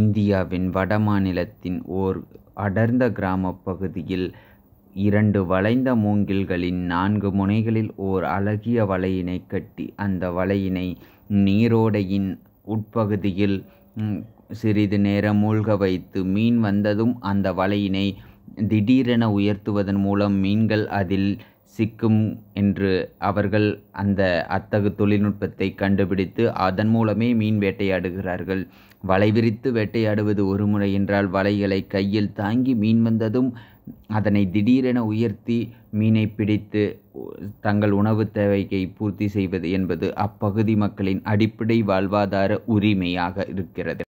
இந்தியாவின் வடமாநிலத்தின் ஓர் அடர்ந்த கிராமப் பகுதியில் இரண்டு வளைந்த மூங்கில்களின் நான்கு முனைகளில் ஓர் அழகிய வலையினை கட்டி அந்த வலையினை நீரோடையின் உட்பகுதியில் சிறிது நேரம் மூழ்க வைத்து மீன் வந்ததும் அந்த வலையினை திடீரென உயர்த்துவதன் மூலம் மீன்கள் அதில் சிக்கும் என்று அவர்கள் அந்த அத்தகு தொழில்நுட்பத்தை கண்டுபிடித்து அதன் மூலமே மீன் வேட்டையாடுகிறார்கள் வலை விரித்து வேட்டையாடுவது ஒரு முறை என்றால் வலைகளை கையில் தாங்கி மீன் வந்ததும் அதனை திடீரென உயர்த்தி மீனை பிடித்து தங்கள் உணவு தேவையை பூர்த்தி செய்வது என்பது அப்பகுதி மக்களின் அடிப்படை வாழ்வாதார உரிமையாக இருக்கிறது